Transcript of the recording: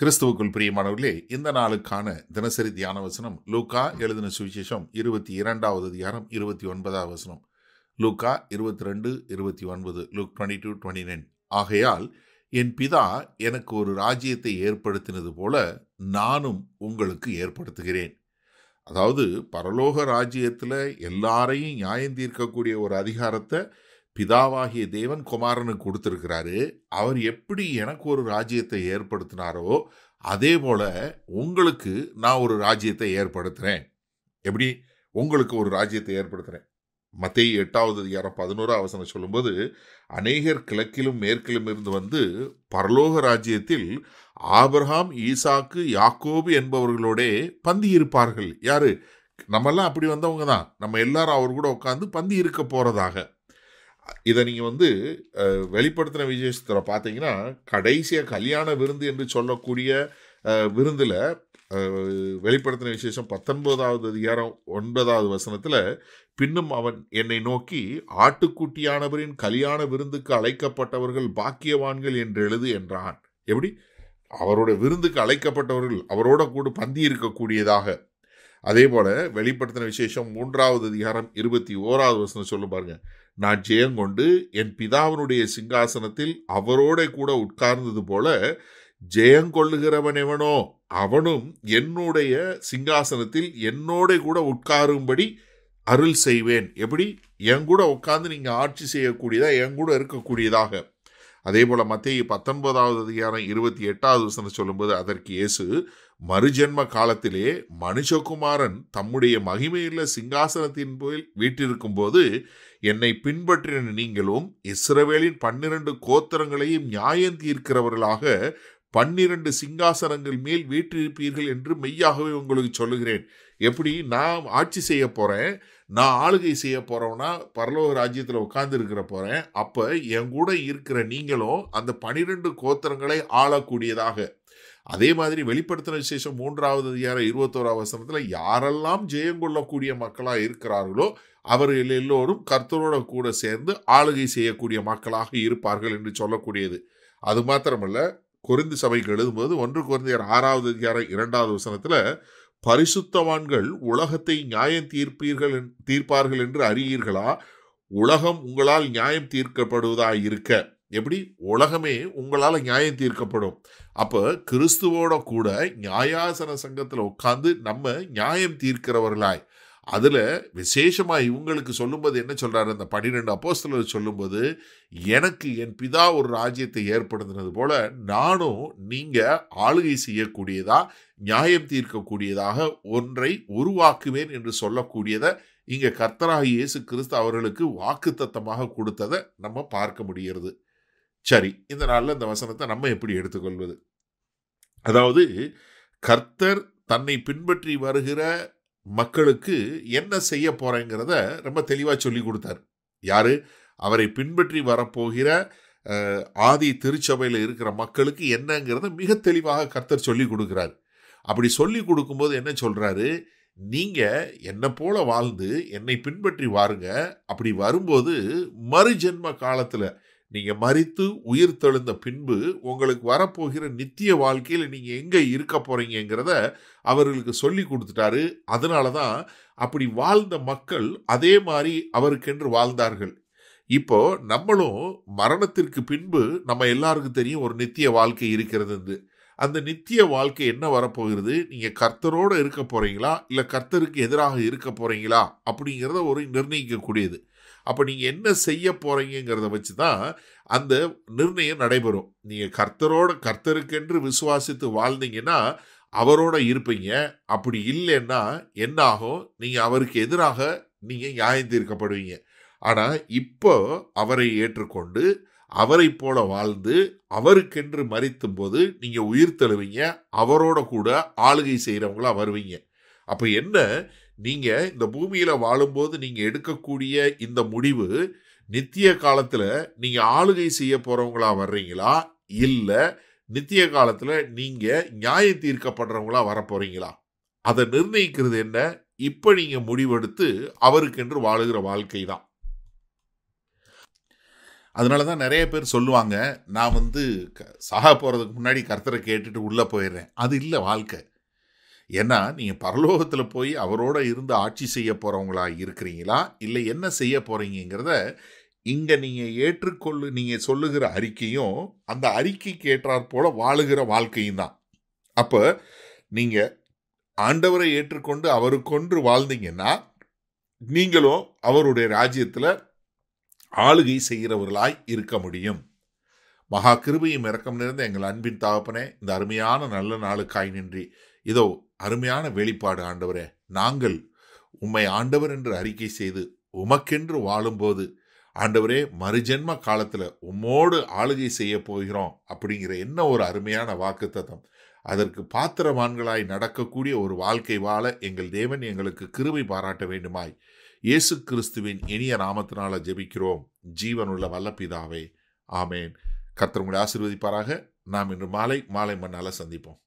கிறிஸ்துவுக்குள் பிரியமானவர்களே இந்த நாளுக்கான தினசரி தியான வசனம் லூக்கா எழுதின சுவிசேஷம் இருபத்தி இரண்டாவது அதிகாரம் இருபத்தி ஒன்பதாவது வசனம் லூக்கா இருபத்தி ரெண்டு இருபத்தி ஒன்பது Luke twenty two twenty nine ஆகையால் என் பிதா எனக்கு ஒரு ராஜ்யத்தை ஏற்படுத்தினது போல நானும் உங்களுக்கு ஏற்படுத்துகிறேன் அதாவது பரலோக ராஜ்யத்தில் எல்லாரையும் நியாயம் தீர்க்கக்கூடிய ஒரு அதிகாரத்தை பிதாவாகிய தேவன் குமாரனுக்கு கொடுத்துருக்கிறாரு அவர் எப்படி எனக்கு ஒரு ராஜ்யத்தை ஏற்படுத்தினாரோ அதே போல உங்களுக்கு நான் ஒரு ராஜ்யத்தை ஏற்படுத்துகிறேன் எப்படி உங்களுக்கு ஒரு ராஜ்யத்தை ஏற்படுத்துகிறேன் மத்திய எட்டாவது அதிகாரம் பதினோரா அவசரம் சொல்லும்போது அநேகர் கிழக்கிலும் மேற்கிலும் இருந்து வந்து பரலோக ராஜ்யத்தில் ஆபர்ஹாம் ஈசாக்கு யாக்கோபு என்பவர்களோடே பந்தி இருப்பார்கள் யாரு நம்மெல்லாம் அப்படி வந்தவங்க தான் நம்ம எல்லாரும் அவர் கூட உட்காந்து பந்தி இருக்க போகிறதாக இதை நீங்கள் வந்து வெளிப்படுத்தின விசேஷத்தில் பார்த்தீங்கன்னா கடைசியாக கல்யாண விருந்து என்று சொல்லக்கூடிய விருந்தில் வெளிப்படுத்தின விசேஷம் பத்தொன்பதாவது அதிகாரம் ஒன்பதாவது வசனத்தில் பின்னும் அவன் என்னை நோக்கி ஆட்டுக்குட்டியானவரின் கல்யாண விருந்துக்கு அழைக்கப்பட்டவர்கள் பாக்கியவான்கள் என்று எழுது என்றான் எப்படி அவரோட விருந்துக்கு அழைக்கப்பட்டவர்கள் அவரோட கூட பந்தி இருக்கக்கூடியதாக அதே போல் வெளிப்படுத்தின விசேஷம் மூன்றாவது அதிகாரம் இருபத்தி ஓராவது வசனம் சொல்லு பாருங்க நான் ஜெயங்கொண்டு என் பிதாவினுடைய சிங்காசனத்தில் அவரோட கூட உட்கார்ந்தது போல ஜெயங்கொள்ளுகிறவன் எவனோ அவனும் என்னுடைய சிங்காசனத்தில் என்னோட கூட உட்காரும்படி அருள் செய்வேன் எப்படி என் கூட உட்காந்து நீங்கள் ஆட்சி செய்யக்கூடியதா என் கூட இருக்கக்கூடியதாக அதே போல் மத்திய பத்தொன்பதாவது அதிகாரம் இருபத்தி எட்டாவது வசனம் சொல்லும்போது அதற்கு இயேசு மறுஜென்ம காலத்திலே மனுஷகுமாரன் தம்முடைய மகிமையுள்ள சிங்காசனத்தின் போய் வீட்டிருக்கும் போது என்னை பின்பற்றின நீங்களும் இஸ்ரவேலின் பன்னிரண்டு கோத்திரங்களையும் நியாயம் தீர்க்கிறவர்களாக பன்னிரண்டு சிங்காசனங்கள் மேல் வீற்றிருப்பீர்கள் என்று மெய்யாகவே உங்களுக்கு சொல்லுகிறேன் எப்படி நான் ஆட்சி செய்ய போகிறேன் நான் ஆளுகை செய்ய போகிறோன்னா பரலோக ராஜ்யத்தில் உட்கார்ந்து இருக்கிற போகிறேன் அப்போ என் கூட இருக்கிற நீங்களும் அந்த பனிரெண்டு கோத்திரங்களை ஆளக்கூடியதாக அதே மாதிரி வெளிப்படுத்தின விசேஷம் மூன்றாவது அதிகார இருபத்தோராவது வசனத்தில் யாரெல்லாம் ஜெயம் கொள்ளக்கூடிய மக்களாக இருக்கிறார்களோ அவர்கள் எல்லோரும் கர்த்தரோட கூட சேர்ந்து ஆளுகை செய்யக்கூடிய மக்களாக இருப்பார்கள் என்று சொல்லக்கூடியது அது மாத்திரமல்ல குறைந்து சபைக்கு எழுதும்போது ஒன்று குறைந்தையர் ஆறாவது அதிகாரம் இரண்டாவது வசனத்தில் பரிசுத்தவான்கள் உலகத்தை நியாயம் தீர்ப்பீர்கள் தீர்ப்பார்கள் என்று அறியீர்களா உலகம் உங்களால் நியாயம் தீர்க்கப்படுவதாக இருக்க எப்படி உலகமே உங்களால் நியாயம் தீர்க்கப்படும் அப்போ கிறிஸ்துவோட கூட நியாயாசன சங்கத்தில் உட்காந்து நம்ம நியாயம் தீர்க்கிறவர்களாய் அதில் விசேஷமாக இவங்களுக்கு சொல்லும்போது என்ன சொல்கிறாரு அந்த பன்னிரெண்டு அப்போஸ்தலர் சொல்லும்போது எனக்கு என் பிதா ஒரு ராஜ்யத்தை ஏற்படுத்தினது போல் நானும் நீங்கள் ஆளுகை செய்யக்கூடியதாக நியாயம் தீர்க்கக்கூடியதாக ஒன்றை உருவாக்குவேன் என்று சொல்லக்கூடியதை இங்கே கர்த்தராக இயேசு கிறிஸ்து அவர்களுக்கு வாக்குத்தத்தமாக கொடுத்ததை நம்ம பார்க்க முடிகிறது சரி இந்த நாளில் இந்த வசனத்தை நம்ம எப்படி எடுத்துக்கொள்வது அதாவது கர்த்தர் தன்னை பின்பற்றி வருகிற மக்களுக்கு என்ன செய்ய போகிறேங்கிறத ரொம்ப தெளிவாக சொல்லி கொடுத்தார் யார் அவரை பின்பற்றி வரப்போகிற ஆதி திருச்சபையில் இருக்கிற மக்களுக்கு என்னங்கிறத மிக தெளிவாக கர்த்தர் சொல்லி கொடுக்குறார் அப்படி சொல்லி கொடுக்கும்போது என்ன சொல்கிறாரு நீங்கள் என்னை போல வாழ்ந்து என்னை பின்பற்றி வாருங்க அப்படி வரும்போது மறுஜென்ம காலத்தில் நீங்கள் மறித்து உயிர் தெழுந்த பின்பு உங்களுக்கு வரப்போகிற நித்திய வாழ்க்கையில் நீங்கள் எங்கே இருக்க போகிறீங்கிறத அவர்களுக்கு சொல்லி கொடுத்துட்டாரு அதனால தான் அப்படி வாழ்ந்த மக்கள் அதே மாதிரி அவருக்கென்று வாழ்ந்தார்கள் இப்போ நம்மளும் மரணத்திற்கு பின்பு நம்ம எல்லாருக்கும் தெரியும் ஒரு நித்திய வாழ்க்கை இருக்கிறது அந்த நித்திய வாழ்க்கை என்ன வரப்போகிறது நீங்கள் கர்த்தரோடு இருக்க போகிறீங்களா இல்லை கர்த்தருக்கு எதிராக இருக்க போகிறீங்களா அப்படிங்கிறத ஒரு நிர்ணயிக்கக்கூடியது அப்போ நீங்கள் என்ன செய்ய போகிறீங்கிறத வச்சு தான் அந்த நிர்ணயம் நடைபெறும் நீங்கள் கர்த்தரோட கர்த்தருக்கென்று விசுவாசித்து வாழ்ந்தீங்கன்னா அவரோட இருப்பீங்க அப்படி இல்லைன்னா என்ன ஆகும் நீங்கள் அவருக்கு எதிராக நீங்கள் நியாயம் தீர்க்கப்படுவீங்க ஆனால் இப்போ அவரை ஏற்றுக்கொண்டு அவரை போல வாழ்ந்து அவருக்கென்று மறித்தும் போது நீங்கள் உயிர் தழுவீங்க அவரோட கூட ஆளுகை செய்கிறவங்களாக வருவீங்க அப்போ என்ன நீங்கள் இந்த பூமியில் வாழும்போது நீங்கள் எடுக்கக்கூடிய இந்த முடிவு நித்திய காலத்தில் நீங்கள் ஆளுகை செய்ய போகிறவங்களா வர்றீங்களா இல்லை நித்திய காலத்தில் நீங்கள் நியாய தீர்க்கப்படுறவங்களா வரப்போகிறீங்களா அதை நிர்ணயிக்கிறது என்ன இப்போ நீங்கள் முடிவெடுத்து அவருக்கென்று வாழுகிற வாழ்க்கை தான் அதனால தான் நிறைய பேர் சொல்லுவாங்க நான் வந்து சாக போகிறதுக்கு முன்னாடி கர்த்தரை கேட்டுட்டு உள்ளே போயிடுறேன் அது இல்லை வாழ்க்கை ஏன்னா நீங்கள் பரலோகத்தில் போய் அவரோட இருந்து ஆட்சி செய்ய போகிறவங்களா இருக்கிறீங்களா இல்லை என்ன செய்ய போகிறீங்கிறத இங்கே நீங்கள் ஏற்றுக்கொள்ளு நீங்கள் சொல்லுகிற அறிக்கையும் அந்த அறிக்கைக்கு ஏற்றாற் போல் வாழுகிற வாழ்க்கையும் தான் அப்போ நீங்கள் ஆண்டவரை ஏற்றுக்கொண்டு அவருக்கொன்று வாழ்ந்தீங்கன்னா நீங்களும் அவருடைய ராஜ்யத்தில் ஆளுகை செய்கிறவர்களாய் இருக்க முடியும் மகா கிருபையும் இறக்கம் நிறைந்த எங்கள் அன்பின் தாவப்பனே இந்த அருமையான நல்ல நாளுக்காய் நின்றி இதோ அருமையான வெளிப்பாடு ஆண்டவரே நாங்கள் உம்மை ஆண்டவர் என்று அறிக்கை செய்து உமக்கென்று வாழும்போது ஆண்டவரே மறுஜென்ம காலத்தில் உம்மோடு ஆளுகை செய்ய போகிறோம் அப்படிங்கிற என்ன ஒரு அருமையான வாக்கு தத்தம் அதற்கு பாத்திரவான்களாய் நடக்கக்கூடிய ஒரு வாழ்க்கை வாழ எங்கள் தேவன் எங்களுக்கு கிருபை பாராட்ட வேண்டுமாய் இயேசு கிறிஸ்துவின் இனிய நாமத்தினால ஜெபிக்கிறோம் ஜீவனுள்ள வல்லப்பிதாவே ஆமேன் கத்தர் உங்களை ஆசிர்வதிப்பாராக நாம் இன்று மாலை மாலை மண்ணால் சந்திப்போம்